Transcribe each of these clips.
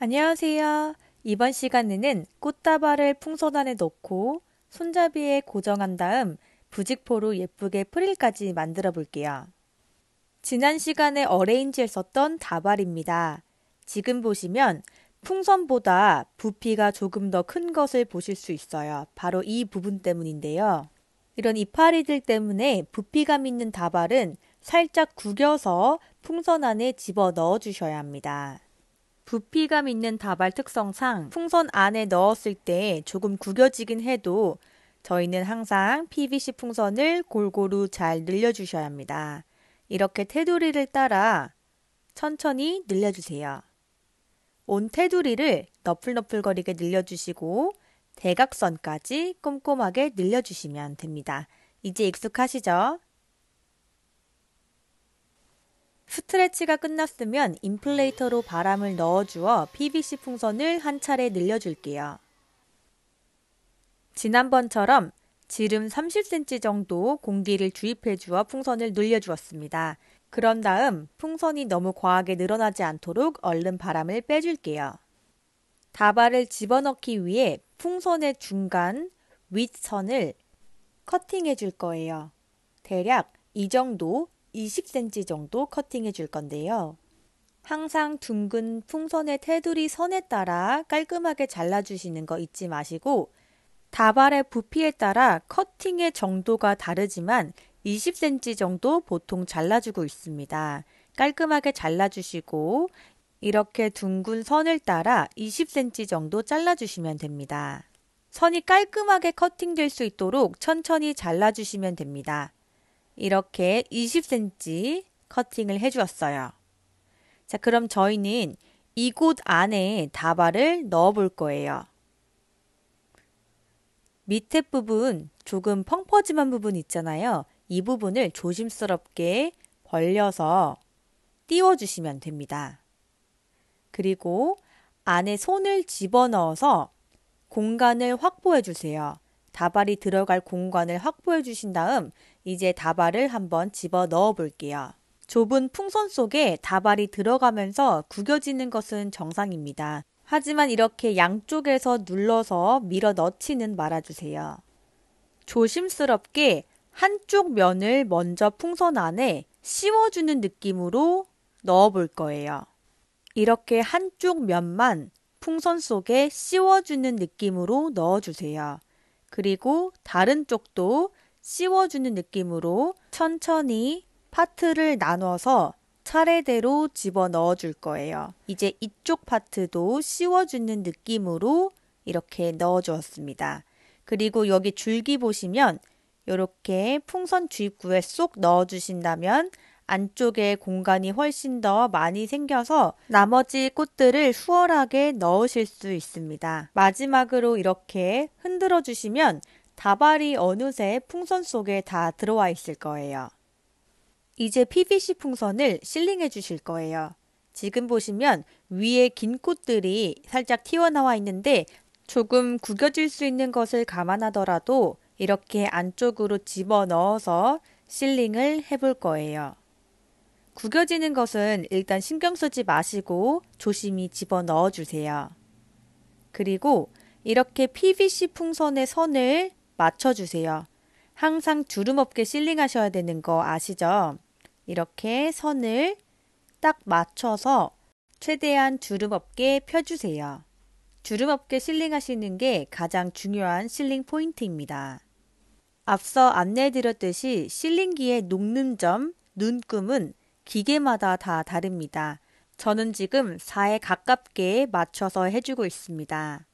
안녕하세요. 이번 시간에는 꽃다발을 풍선안에 넣고 손잡이에 고정한 다음 부직포로 예쁘게 프릴까지 만들어 볼게요. 지난 시간에 어레인지에 썼던 다발입니다. 지금 보시면 풍선보다 부피가 조금 더 큰 것을 보실 수 있어요. 바로 이 부분 때문인데요. 이런 이파리들 때문에 부피감 있는 다발은 살짝 구겨서 풍선 안에 집어 넣어 주셔야 합니다. 부피감 있는 다발 특성상 풍선 안에 넣었을 때 조금 구겨지긴 해도 저희는 항상 PVC 풍선을 골고루 잘 늘려주셔야 합니다. 이렇게 테두리를 따라 천천히 늘려주세요. 온 테두리를 너풀너풀거리게 늘려주시고 대각선까지 꼼꼼하게 늘려주시면 됩니다. 이제 익숙하시죠? 스트레치가 끝났으면 인플레이터로 바람을 넣어주어 PVC 풍선을 한 차례 늘려줄게요. 지난번처럼 지름 30cm 정도 공기를 주입해 주어 풍선을 늘려 주었습니다. 그런 다음 풍선이 너무 과하게 늘어나지 않도록 얼른 바람을 빼줄게요. 다발을 집어넣기 위해 풍선의 중간 윗선을 커팅해 줄 거예요. 대략 이 정도 20cm 정도 커팅해 줄 건데요. 항상 둥근 풍선의 테두리 선에 따라 깔끔하게 잘라주시는 거 잊지 마시고 다발의 부피에 따라 커팅의 정도가 다르지만 20cm 정도 보통 잘라주고 있습니다. 깔끔하게 잘라주시고 이렇게 둥근 선을 따라 20cm 정도 잘라주시면 됩니다. 선이 깔끔하게 커팅될 수 있도록 천천히 잘라주시면 됩니다. 이렇게 20cm 커팅을 해주었어요. 자, 그럼 저희는 이곳 안에 다발을 넣어볼 거예요. 밑에 부분, 조금 펑퍼짐한 부분 있잖아요. 이 부분을 조심스럽게 벌려서 띄워주시면 됩니다. 그리고 안에 손을 집어넣어서 공간을 확보해 주세요. 다발이 들어갈 공간을 확보해 주신 다음 이제 다발을 한번 집어 넣어 볼게요. 좁은 풍선 속에 다발이 들어가면서 구겨지는 것은 정상입니다. 하지만 이렇게 양쪽에서 눌러서 밀어 넣지는 말아주세요. 조심스럽게 한쪽 면을 먼저 풍선 안에 씌워주는 느낌으로 넣어 볼 거예요. 이렇게 한쪽 면만 풍선 속에 씌워주는 느낌으로 넣어주세요. 그리고 다른 쪽도 씌워주는 느낌으로 천천히 파트를 나눠서 차례대로 집어 넣어 줄 거예요. 이제 이쪽 파트도 씌워주는 느낌으로 이렇게 넣어 주었습니다. 그리고 여기 줄기 보시면 이렇게 풍선 주입구에 쏙 넣어 주신다면 안쪽에 공간이 훨씬 더 많이 생겨서 나머지 꽃들을 수월하게 넣으실 수 있습니다. 마지막으로 이렇게 흔들어 주시면 다발이 어느새 풍선 속에 다 들어와 있을 거예요. 이제 PVC 풍선을 실링해 주실 거예요. 지금 보시면 위에 긴 꽃들이 살짝 튀어나와 있는데 조금 구겨질 수 있는 것을 감안하더라도 이렇게 안쪽으로 집어 넣어서 실링을 해볼 거예요. 구겨지는 것은 일단 신경 쓰지 마시고 조심히 집어 넣어 주세요. 그리고 이렇게 PVC 풍선의 선을 맞춰주세요. 항상 주름 없게 실링하셔야 되는 거 아시죠? 이렇게 선을 딱 맞춰서 최대한 주름 없게 펴주세요. 주름 없게 실링하시는 게 가장 중요한 실링 포인트입니다. 앞서 안내드렸듯이 실링기의 녹는 점, 눈금은 기계마다 다 다릅니다. 저는 지금 4에 가깝게 맞춰서 해주고 있습니다.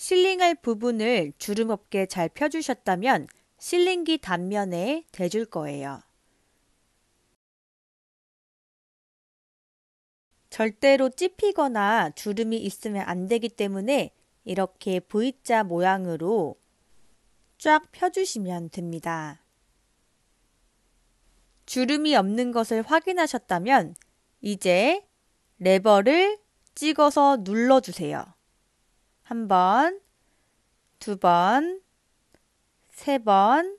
실링할 부분을 주름 없게 잘 펴주셨다면 실링기 단면에 대줄 거예요. 절대로 찝히거나 주름이 있으면 안 되기 때문에 이렇게 V자 모양으로 쫙 펴주시면 됩니다. 주름이 없는 것을 확인하셨다면 이제 레버를 찍어서 눌러주세요. 한 번, 두 번, 세 번.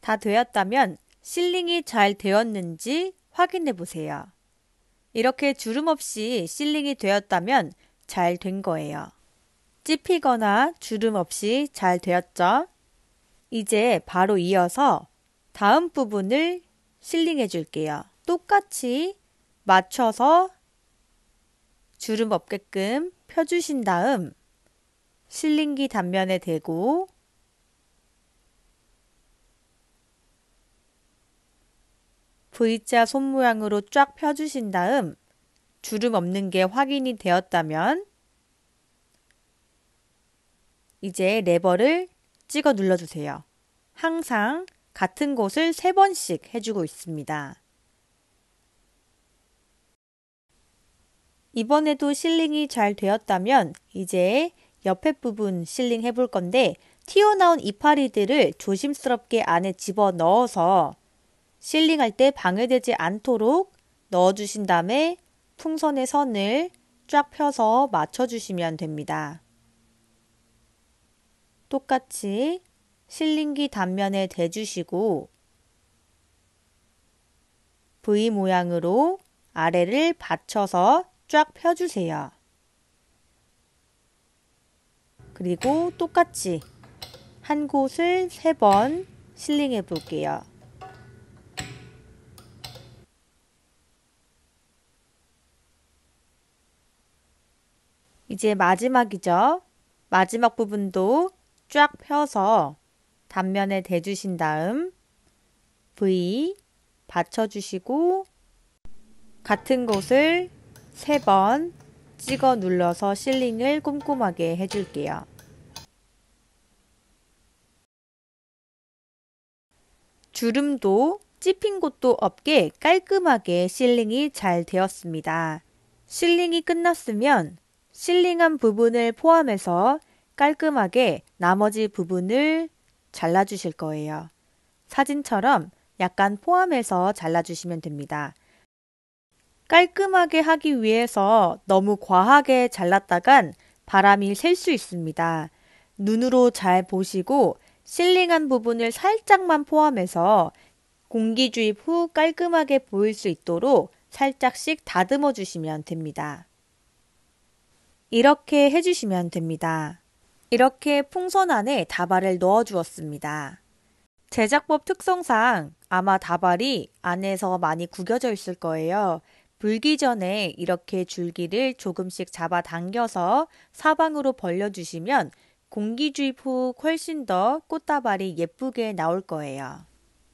다 되었다면 실링이 잘 되었는지 확인해 보세요. 이렇게 주름 없이 실링이 되었다면 잘 된 거예요. 찝히거나 주름 없이 잘 되었죠? 이제 바로 이어서 다음 부분을 실링해 줄게요. 똑같이 맞춰서 주름 없게끔 펴주신 다음 실링기 단면에 대고 V자 손 모양으로 쫙 펴주신 다음 주름 없는 게 확인이 되었다면 이제 레버를 찍어 눌러주세요. 항상 같은 곳을 세번씩 해주고 있습니다. 이번에도 실링이 잘 되었다면 이제 옆에 부분 실링 해볼 건데 튀어나온 이파리들을 조심스럽게 안에 집어 넣어서 실링할 때 방해되지 않도록 넣어주신 다음에 풍선의 선을 쫙 펴서 맞춰주시면 됩니다. 똑같이 실링기 단면에 대주시고 V 모양으로 아래를 받쳐서 쫙 펴주세요. 그리고 똑같이 한 곳을 세 번 실링해 볼게요. 이제 마지막이죠. 마지막 부분도 쫙 펴서 단면에 대주신 다음 V 받쳐주시고 같은 곳을 세번 찍어 눌러서 실링을 꼼꼼하게 해줄게요. 주름도 찝힌 곳도 없게 깔끔하게 실링이 잘 되었습니다. 실링이 끝났으면 실링한 부분을 포함해서 깔끔하게 나머지 부분을 잘라주실 거예요. 사진처럼 약간 포함해서 잘라주시면 됩니다. 깔끔하게 하기 위해서 너무 과하게 잘랐다간 바람이 셀 수 있습니다. 눈으로 잘 보시고 실링한 부분을 살짝만 포함해서 공기 주입 후 깔끔하게 보일 수 있도록 살짝씩 다듬어 주시면 됩니다. 이렇게 해주시면 됩니다. 이렇게 풍선 안에 다발을 넣어 주었습니다. 제작법 특성상 아마 다발이 안에서 많이 구겨져 있을 거예요. 불기 전에 이렇게 줄기를 조금씩 잡아당겨서 사방으로 벌려주시면 공기 주입 후 훨씬 더 꽃다발이 예쁘게 나올 거예요.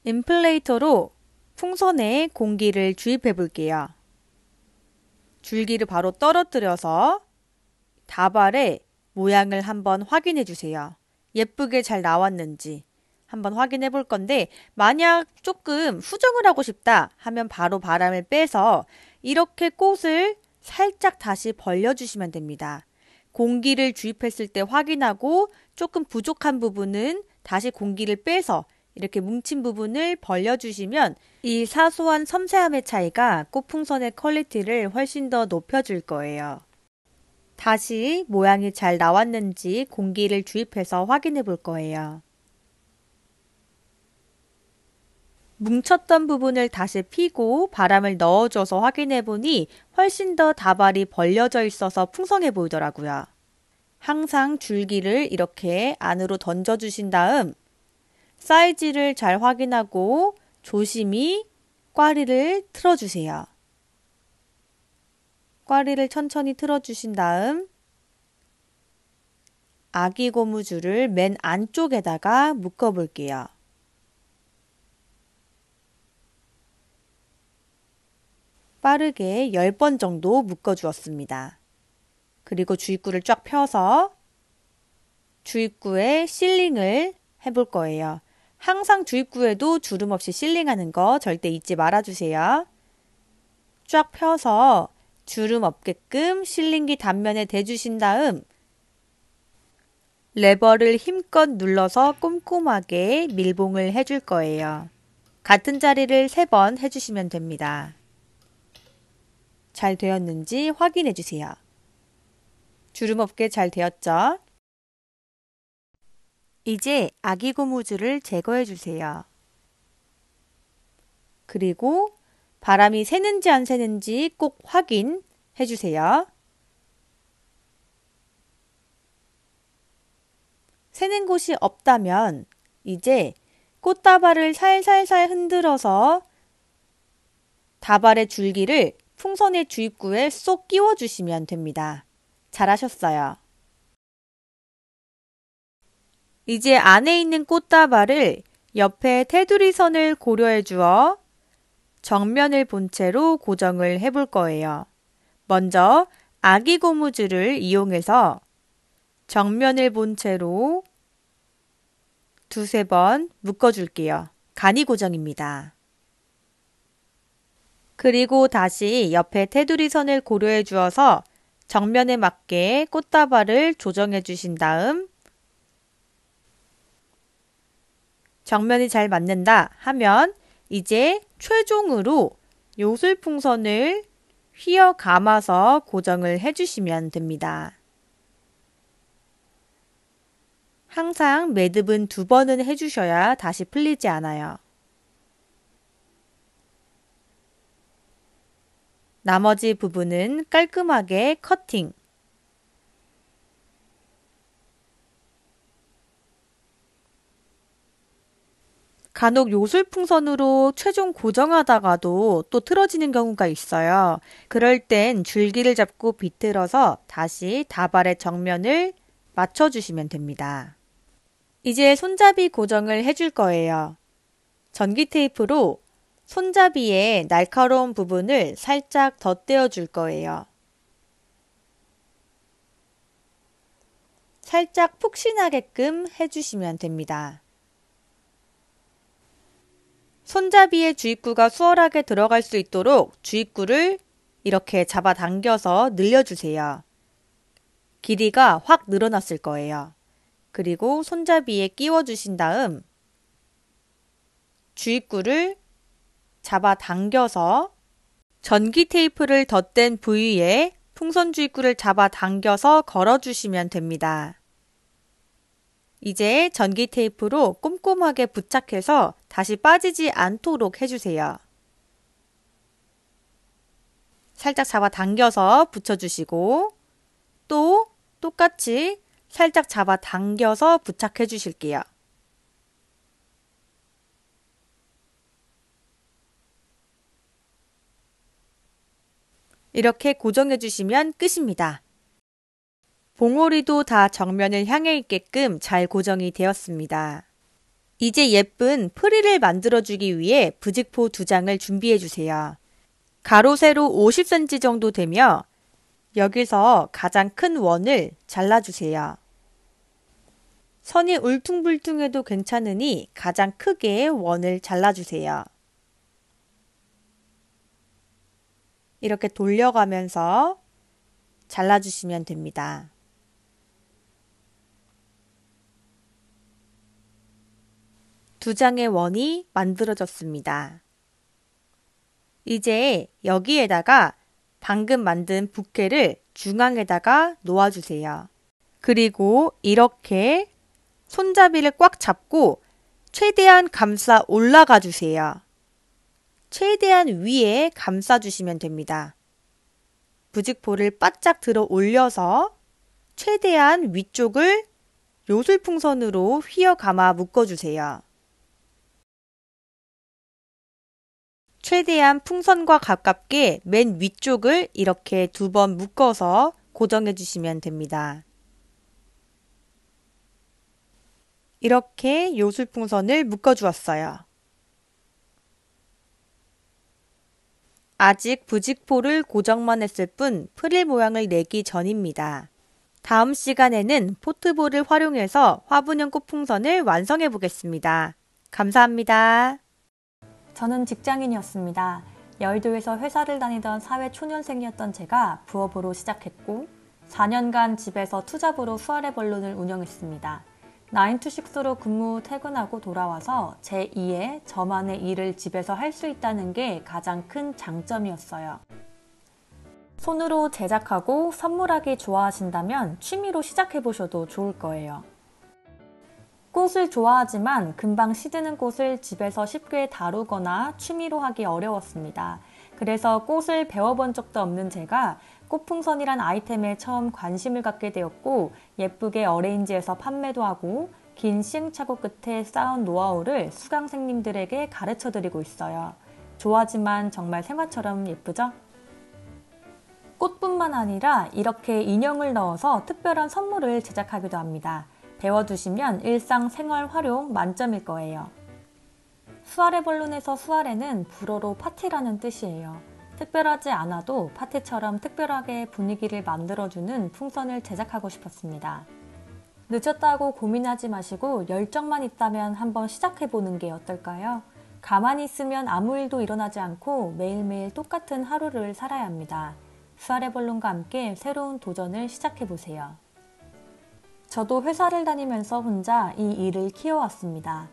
인플레이터로 풍선에 공기를 주입해 볼게요. 줄기를 바로 떨어뜨려서 다발의 모양을 한번 확인해 주세요. 예쁘게 잘 나왔는지 한번 확인해 볼 건데 만약 조금 수정을 하고 싶다 하면 바로 바람을 빼서 이렇게 꽃을 살짝 다시 벌려주시면 됩니다. 공기를 주입했을 때 확인하고 조금 부족한 부분은 다시 공기를 빼서 이렇게 뭉친 부분을 벌려주시면 이 사소한 섬세함의 차이가 꽃풍선의 퀄리티를 훨씬 더 높여줄 거예요. 다시 모양이 잘 나왔는지 공기를 주입해서 확인해 볼 거예요. 뭉쳤던 부분을 다시 피고 바람을 넣어줘서 확인해 보니 훨씬 더 다발이 벌려져 있어서 풍성해 보이더라고요. 항상 줄기를 이렇게 안으로 던져주신 다음 사이즈를 잘 확인하고 조심히 꽈리를 틀어주세요. 꽈리를 천천히 틀어주신 다음 아기 고무줄을 맨 안쪽에다가 묶어볼게요. 빠르게 10번 정도 묶어 주었습니다. 그리고 주입구를 쫙 펴서 주입구에 실링을 해볼 거예요. 항상 주입구에도 주름 없이 실링하는 거 절대 잊지 말아주세요. 쫙 펴서 주름 없게끔 실링기 단면에 대주신 다음 레버를 힘껏 눌러서 꼼꼼하게 밀봉을 해줄 거예요. 같은 자리를 3번 해주시면 됩니다. 잘 되었는지 확인해 주세요. 주름 없게 잘 되었죠? 이제 아기 고무줄을 제거해 주세요. 그리고 바람이 새는지 안 새는지 꼭 확인해 주세요. 새는 곳이 없다면 이제 꽃다발을 살살살 흔들어서 다발의 줄기를 풍선의 주입구에 쏙 끼워주시면 됩니다. 잘하셨어요. 이제 안에 있는 꽃다발을 옆에 테두리선을 고려해 주어 정면을 본 채로 고정을 해 볼 거예요. 먼저 아기 고무줄을 이용해서 정면을 본 채로 두세 번 묶어줄게요. 간이 고정입니다. 그리고 다시 옆에 테두리 선을 고려해 주어서 정면에 맞게 꽃다발을 조정해 주신 다음 정면이 잘 맞는다 하면 이제 최종으로 요술풍선을 휘어 감아서 고정을 해주시면 됩니다. 항상 매듭은 두 번은 해주셔야 다시 풀리지 않아요. 나머지 부분은 깔끔하게 커팅. 간혹 요술풍선으로 최종 고정하다가도 또 틀어지는 경우가 있어요. 그럴 땐 줄기를 잡고 비틀어서 다시 다발의 정면을 맞춰주시면 됩니다. 이제 손잡이 고정을 해줄 거예요. 전기 테이프로 손잡이의 날카로운 부분을 살짝 덧대어 줄 거예요. 살짝 푹신하게끔 해주시면 됩니다. 손잡이의 주입구가 수월하게 들어갈 수 있도록 주입구를 이렇게 잡아당겨서 늘려주세요. 길이가 확 늘어났을 거예요. 그리고 손잡이에 끼워주신 다음 주입구를 잡아당겨서 전기 테이프를 덧댄 부위에 풍선주입구를 잡아당겨서 걸어주시면 됩니다. 이제 전기 테이프로 꼼꼼하게 부착해서 다시 빠지지 않도록 해주세요. 살짝 잡아당겨서 붙여주시고 또 똑같이 살짝 잡아당겨서 부착해 주실게요. 이렇게 고정해 주시면 끝입니다. 봉오리도 다 정면을 향해 있게끔 잘 고정이 되었습니다. 이제 예쁜 프리를 만들어주기 위해 부직포 두 장을 준비해 주세요. 가로 세로 50cm 정도 되며 여기서 가장 큰 원을 잘라주세요. 선이 울퉁불퉁해도 괜찮으니 가장 크게 원을 잘라주세요. 이렇게 돌려가면서 잘라주시면 됩니다. 두 장의 원이 만들어졌습니다. 이제 여기에다가 방금 만든 부케를 중앙에다가 놓아주세요. 그리고 이렇게 손잡이를 꽉 잡고 최대한 감싸 올라가 주세요. 최대한 위에 감싸주시면 됩니다. 부직포를 바짝 들어 올려서 최대한 위쪽을 요술풍선으로 휘어감아 묶어주세요. 최대한 풍선과 가깝게 맨 위쪽을 이렇게 두 번 묶어서 고정해 주시면 됩니다. 이렇게 요술풍선을 묶어 주었어요. 아직 부직포를 고정만 했을 뿐 프릴 모양을 내기 전입니다. 다음 시간에는 포트볼을 활용해서 화분형 꽃풍선을 완성해 보겠습니다. 감사합니다. 저는 직장인이었습니다. 여의도에서 회사를 다니던 사회 초년생이었던 제가 부업으로 시작했고 4년간 집에서 투잡으로 후아레 벌룬을 운영했습니다. 나인투식스로 근무 퇴근하고 돌아와서 제2의 저만의 일을 집에서 할 수 있다는 게 가장 큰 장점이었어요. 손으로 제작하고 선물하기 좋아하신다면 취미로 시작해보셔도 좋을 거예요. 꽃을 좋아하지만 금방 시드는 꽃을 집에서 쉽게 다루거나 취미로 하기 어려웠습니다. 그래서 꽃을 배워본 적도 없는 제가 꽃풍선이란 아이템에 처음 관심을 갖게 되었고 예쁘게 어레인지에서 판매도 하고 긴 시행착오 끝에 쌓은 노하우를 수강생님들에게 가르쳐드리고 있어요. 좋아지만 하 정말 생화처럼 예쁘죠? 꽃뿐만 아니라 이렇게 인형을 넣어서 특별한 선물을 제작하기도 합니다. 배워두시면 일상 생활 활용 만점일 거예요. 수아레 벌룬에서 수아레는 불어로 파티라는 뜻이에요. 특별하지 않아도 파티처럼 특별하게 분위기를 만들어주는 풍선을 제작하고 싶었습니다. 늦었다고 고민하지 마시고 열정만 있다면 한번 시작해보는 게 어떨까요? 가만히 있으면 아무 일도 일어나지 않고 매일매일 똑같은 하루를 살아야 합니다. 수아레벌론과 함께 새로운 도전을 시작해보세요. 저도 회사를 다니면서 혼자 이 일을 키워왔습니다.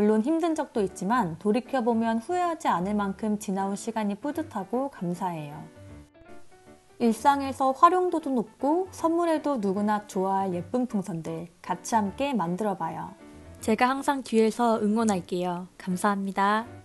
물론 힘든 적도 있지만 돌이켜보면 후회하지 않을 만큼 지나온 시간이 뿌듯하고 감사해요. 일상에서 활용도도 높고 선물에도 누구나 좋아할 예쁜 풍선들 같이 함께 만들어봐요. 제가 항상 뒤에서 응원할게요. 감사합니다.